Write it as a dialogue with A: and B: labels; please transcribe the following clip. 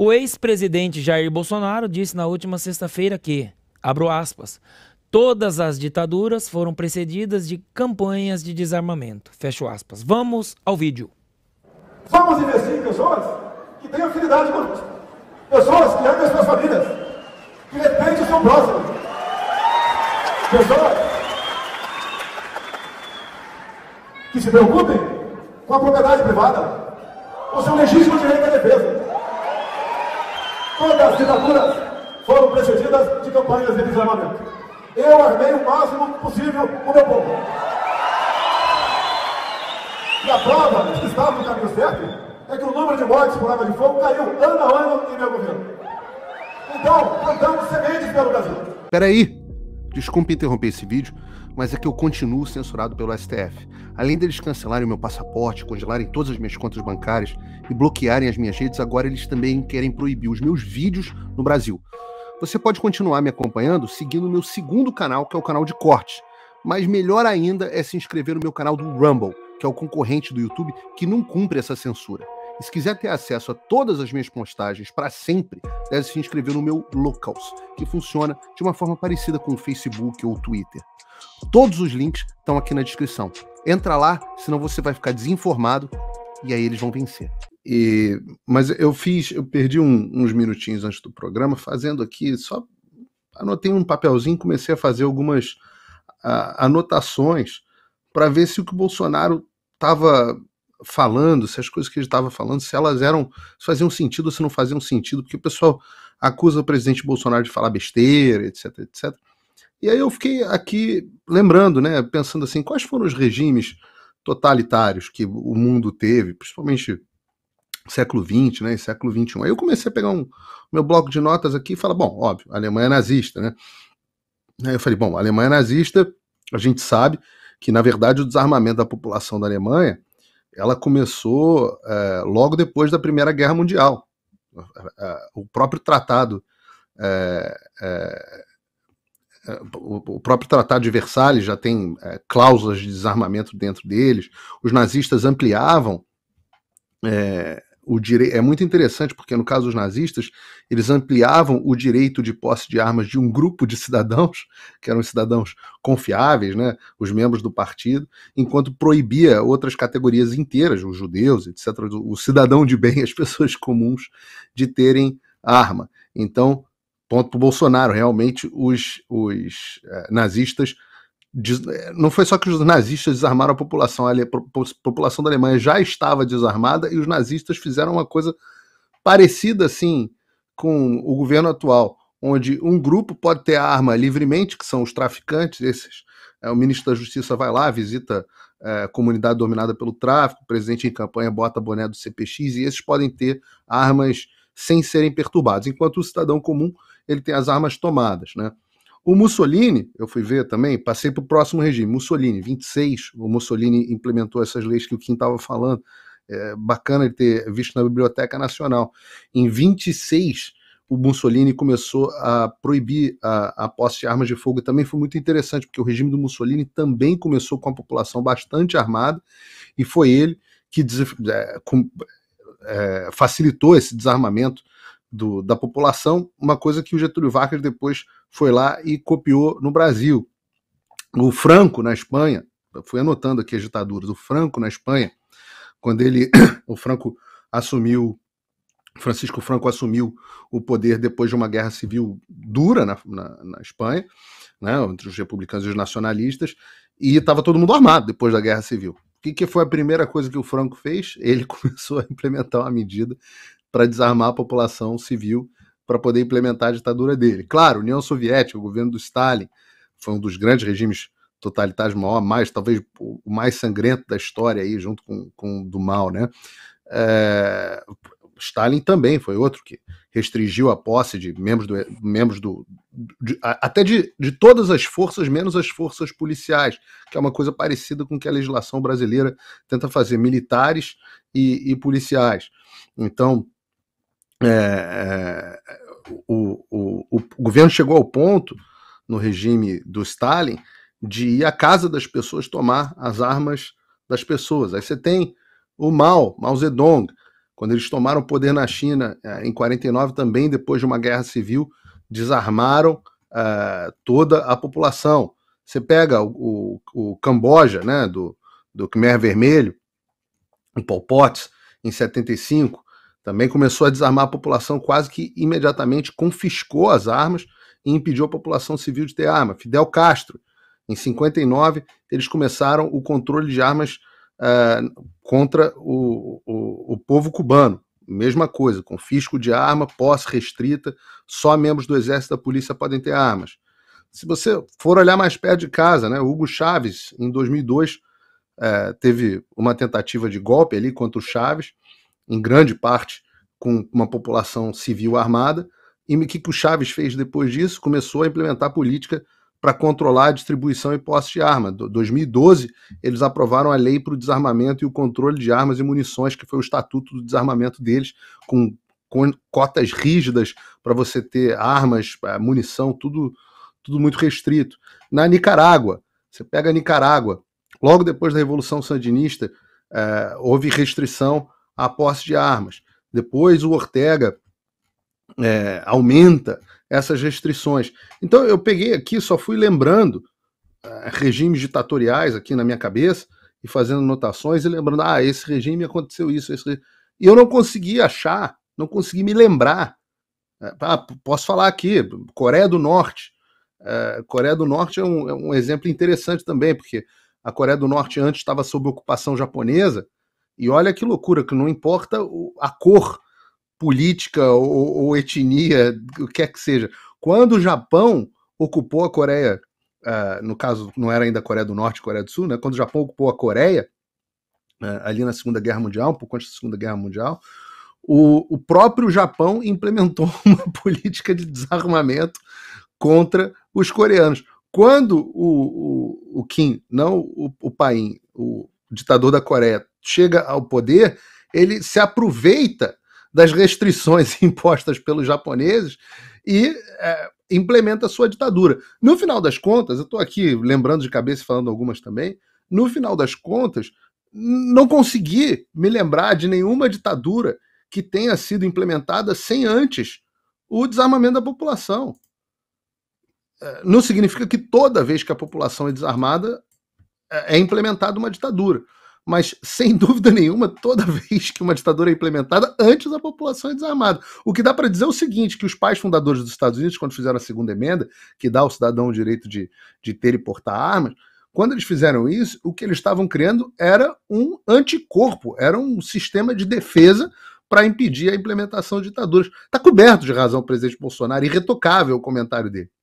A: O ex-presidente Jair Bolsonaro disse na última sexta-feira que, abro aspas, todas as ditaduras foram precedidas de campanhas de desarmamento. Fecho aspas. Vamos ao vídeo. Vamos investir em pessoas que têm afinidade conosco. Pessoas que amam as suas famílias, que dependem do seu próximo. Pessoas que se preocupem com a propriedade privada, com o seu legítimo direito à defesa. Todas as ditaduras foram precedidas de campanhas de desarmamento. Eu armei o máximo possível o meu povo. E a prova de que estava no caminho certo é que o número de mortes por arma de fogo caiu ano a ano em meu governo. Então, plantamos sementes pelo Brasil. Peraí, Desculpe interromper esse vídeo, mas é que eu continuo censurado pelo STF. Além deles cancelarem o meu passaporte, congelarem todas as minhas contas bancárias e bloquearem as minhas redes, agora eles também querem proibir os meus vídeos no Brasil. Você pode continuar me acompanhando seguindo o meu segundo canal, que é o canal de cortes. Mas melhor ainda é se inscrever no meu canal do Rumble, que é o concorrente do YouTube que não cumpre essa censura. E se quiser ter acesso a todas as minhas postagens para sempre, deve se inscrever no meu Locals, que funciona de uma forma parecida com o Facebook ou o Twitter. Todos os links estão aqui na descrição. Entra lá, senão você vai ficar desinformado e aí eles vão vencer. E, mas eu fiz, eu perdi um, uns minutinhos antes do programa fazendo aqui, só anotei um papelzinho, comecei a fazer algumas a, ah, anotações para ver se o que o Bolsonaro estava falando, se as coisas que ele estava falando, se elas eram, se faziam sentido ou se não faziam sentido, porque o pessoal acusa o presidente Bolsonaro de falar besteira, etc, etc. E aí eu fiquei aqui lembrando, né, pensando assim, quais foram os regimes totalitários que o mundo teve, principalmente século XX, né, e século XXI. Aí eu comecei a pegar um meu bloco de notas aqui e falar, bom, óbvio, a Alemanha é nazista, né? Aí eu falei, bom, a Alemanha é nazista, a gente sabe que na verdade o desarmamento da população da Alemanha ela começou é, logo depois da Primeira Guerra Mundial. É, é, o próprio tratado, é, é, é o próprio tratado de Versalhes já tem cláusulas de desarmamento dentro deles. Os nazistas ampliavam é, o direito. É muito interessante, porque no caso dos nazistas, eles ampliavam o direito de posse de armas de um grupo de cidadãos, que eram cidadãos confiáveis, né, os membros do partido, enquanto proibia outras categorias inteiras, os judeus, etc., o cidadão de bem, as pessoas comuns, de terem arma. Então, ponto para o Bolsonaro, realmente os, os eh, nazistas eh, não foi só que os nazistas desarmaram a população, a população da Alemanha já estava desarmada e os nazistas fizeram uma coisa parecida assim com o governo atual, onde um grupo pode ter a arma livremente, que são os traficantes, esses. É, o ministro da Justiça vai lá, visita é, comunidade dominada pelo tráfico, o presidente em campanha bota boné do CPX e esses podem ter armas sem serem perturbados, enquanto o cidadão comum ele tem as armas tomadas, né? O Mussolini, eu fui ver também, passei para o próximo regime. Mussolini, 26, o Mussolini implementou essas leis que o Kim estava falando. É bacana de ter visto na Biblioteca Nacional. Em 26, o Mussolini começou a proibir a, a posse de armas de fogo. também foi muito interessante, porque o regime do Mussolini também começou com a população bastante armada, e foi ele que é, com, é, facilitou esse desarmamento do, da população, uma coisa que o Getúlio Vargas depois foi lá e copiou no Brasil. O Franco, na Espanha, fui anotando aqui as ditaduras, o Franco, na Espanha, quando ele, o Franco assumiu, Francisco Franco assumiu o poder depois de uma guerra civil dura na, na, na Espanha, né, entre os republicanos e os nacionalistas, e estava todo mundo armado depois da guerra civil. O que, que, foi a primeira coisa que o Franco fez? Ele começou a implementar uma medida para desarmar a população civil para poder implementar a ditadura dele. Claro, União Soviética, o governo do Stalin, foi um dos grandes regimes totalitários maior, mais, talvez o mais sangrento da história aí, junto com, com do mal, né? É, Stalin também foi outro que restringiu a posse de membros do. Membros do de, até de, de todas as forças, menos as forças policiais, que é uma coisa parecida com o que a legislação brasileira tenta fazer, militares e, e policiais. Então, é, é, o, o, o, governo chegou ao ponto, no regime do Stalin, de ir à casa das pessoas tomar as armas das pessoas. Aí você tem o Mao, Mao Zedong, quando eles tomaram o poder na China é, em 49, também depois de uma guerra civil, desarmaram uh, toda a população. Você pega o, o, o Camboja, né, do, do Khmer Vermelho, o Pol Pot, em 75, também começou a desarmar a população quase que imediatamente, confiscou as armas e impediu a população civil de ter arma. Fidel Castro, em 59, eles começaram o controle de armas uh, contra o, o, o povo cubano. Mesma coisa, confisco de arma, posse restrita, só membros do exército e da polícia podem ter armas. Se você for olhar mais perto de casa, né, Hugo Chaves, em 2002, uh, eh, teve uma tentativa de golpe ali contra o Chaves, em grande parte com uma população civil armada. E o que, que o Chaves fez depois disso? Começou a implementar política para controlar a distribuição e posse de arma. Em 2012, eles aprovaram a lei para o desarmamento e o controle de armas e munições, que foi o estatuto do desarmamento deles, com, com cotas rígidas para você ter armas, eh, munição, tudo, tudo muito restrito. Na Nicarágua, você pega a Nicarágua, logo depois da Revolução Sandinista, eh, houve restrição a posse de armas. Depois o Ortega é, aumenta essas restrições. Então eu peguei aqui, só fui lembrando é, regimes ditatoriais aqui na minha cabeça e fazendo anotações e lembrando, ah, esse regime aconteceu isso, esse... e eu não consegui achar, não consegui me lembrar. É, ah, posso falar aqui, Coreia do Norte. É, Coreia do Norte é um, é um exemplo interessante também, porque a Coreia do Norte antes estava sob ocupação japonesa e olha que loucura, que não importa a cor política ou, ou etnia, o que quer que seja. Quando o Japão ocupou a Coreia, uh, no caso não era ainda a Coreia do Norte, Coreia do Sul, né? Quando o Japão ocupou a Coreia, uh, ali na Segunda Guerra Mundial, por conta da Segunda Guerra Mundial, o, o próprio Japão implementou uma política de desarmamento contra os coreanos. Quando o, o, o Kim, não o, o Paim, o, o ditador da Coreia, chega ao poder, ele se aproveita das restrições impostas pelos japoneses e é, implementa a sua ditadura. No final das contas, eu estou aqui lembrando de cabeça e falando algumas também, no final das contas, não consegui me lembrar de nenhuma ditadura que tenha sido implementada sem antes o desarmamento da população. É, não significa que toda vez que a população é desarmada, é, é implementada uma ditadura. Mas, sem dúvida nenhuma, toda vez que uma ditadura é implementada, antes a população é desarmada. O que dá para dizer é o seguinte: que os pais fundadores dos Estados Unidos, quando fizeram a segunda emenda, que dá ao cidadão o direito de, de ter e portar armas, quando eles fizeram isso, o que eles estavam criando era um anticorpo, era um sistema de defesa para impedir a implementação de ditaduras. Está coberto de razão o presidente Bolsonaro, irretocável o comentário dele.